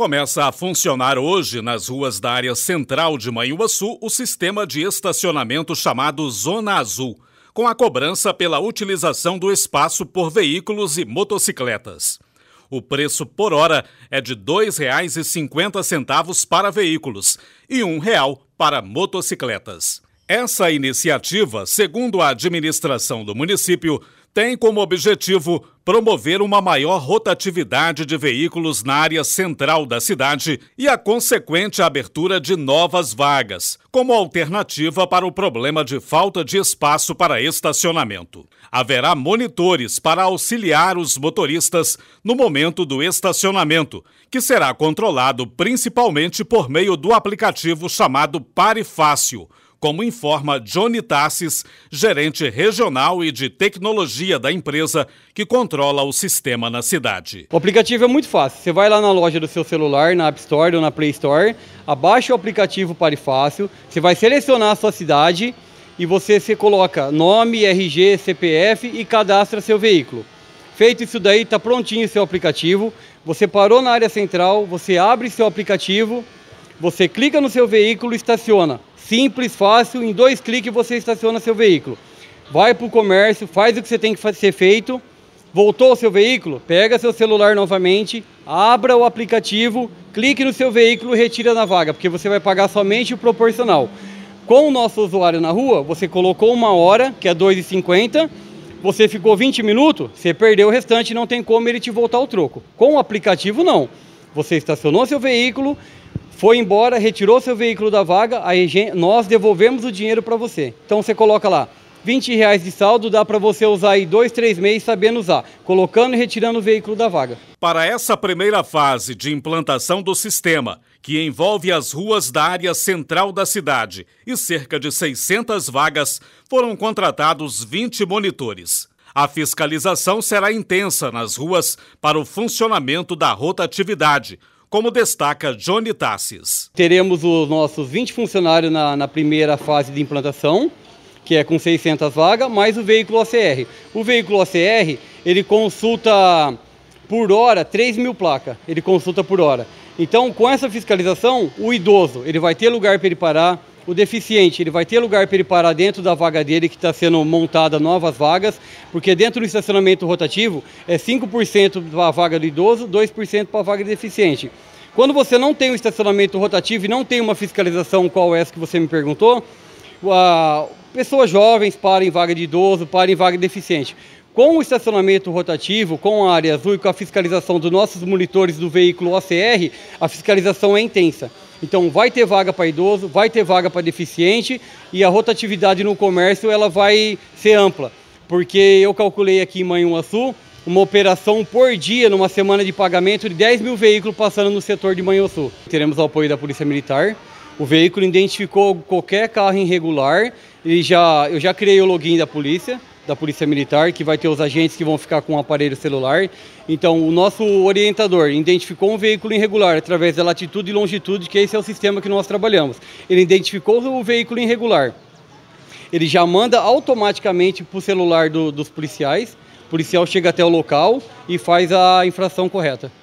Começa a funcionar hoje nas ruas da área central de Manhuaçu o sistema de estacionamento chamado Zona Azul, com a cobrança pela utilização do espaço por veículos e motocicletas. O preço por hora é de R$ 2,50 para veículos e R$ 1,00 para motocicletas. Essa iniciativa, segundo a administração do município, tem como objetivo promover uma maior rotatividade de veículos na área central da cidade e a consequente abertura de novas vagas, como alternativa para o problema de falta de espaço para estacionamento. Haverá monitores para auxiliar os motoristas no momento do estacionamento, que será controlado principalmente por meio do aplicativo chamado Pare Fácil como informa Johnny Tassis, gerente regional e de tecnologia da empresa que controla o sistema na cidade. O aplicativo é muito fácil. Você vai lá na loja do seu celular, na App Store ou na Play Store, abaixa o aplicativo Pare Fácil, você vai selecionar a sua cidade e você se coloca nome, RG, CPF e cadastra seu veículo. Feito isso daí, está prontinho o seu aplicativo. Você parou na área central, você abre seu aplicativo, você clica no seu veículo e estaciona. Simples, fácil, em dois cliques você estaciona seu veículo. Vai para o comércio, faz o que você tem que ser feito. Voltou o seu veículo? Pega seu celular novamente, abra o aplicativo, clique no seu veículo e retira na vaga, porque você vai pagar somente o proporcional. Com o nosso usuário na rua, você colocou uma hora, que é 2,50, você ficou 20 minutos, você perdeu o restante, não tem como ele te voltar o troco. Com o aplicativo, não. Você estacionou seu veículo, foi embora, retirou seu veículo da vaga, aí nós devolvemos o dinheiro para você. Então você coloca lá, 20 reais de saldo dá para você usar aí dois, três meses sabendo usar, colocando e retirando o veículo da vaga. Para essa primeira fase de implantação do sistema, que envolve as ruas da área central da cidade e cerca de 600 vagas, foram contratados 20 monitores. A fiscalização será intensa nas ruas para o funcionamento da rotatividade, como destaca Johnny Tassis. Teremos os nossos 20 funcionários na, na primeira fase de implantação, que é com 600 vagas, mais o veículo OCR. O veículo OCR, ele consulta por hora 3 mil placas, ele consulta por hora. Então, com essa fiscalização, o idoso, ele vai ter lugar para ele parar, o deficiente ele vai ter lugar para ele parar dentro da vaga dele que está sendo montada novas vagas, porque dentro do estacionamento rotativo é 5% para a vaga do idoso, 2% para a vaga do deficiente. Quando você não tem um estacionamento rotativo e não tem uma fiscalização qual é essa que você me perguntou, a, pessoas jovens param em vaga de idoso, param em vaga de deficiente. Com o estacionamento rotativo, com a área azul e com a fiscalização dos nossos monitores do veículo OCR, a fiscalização é intensa. Então vai ter vaga para idoso, vai ter vaga para deficiente e a rotatividade no comércio ela vai ser ampla. Porque eu calculei aqui em Manhuaçu uma operação por dia numa semana de pagamento de 10 mil veículos passando no setor de Manhuaçu. Teremos o apoio da Polícia Militar. O veículo identificou qualquer carro irregular e já, eu já criei o login da polícia da Polícia Militar, que vai ter os agentes que vão ficar com o aparelho celular. Então, o nosso orientador identificou um veículo irregular através da latitude e longitude, que esse é o sistema que nós trabalhamos. Ele identificou o veículo irregular. Ele já manda automaticamente para o celular do, dos policiais. O policial chega até o local e faz a infração correta.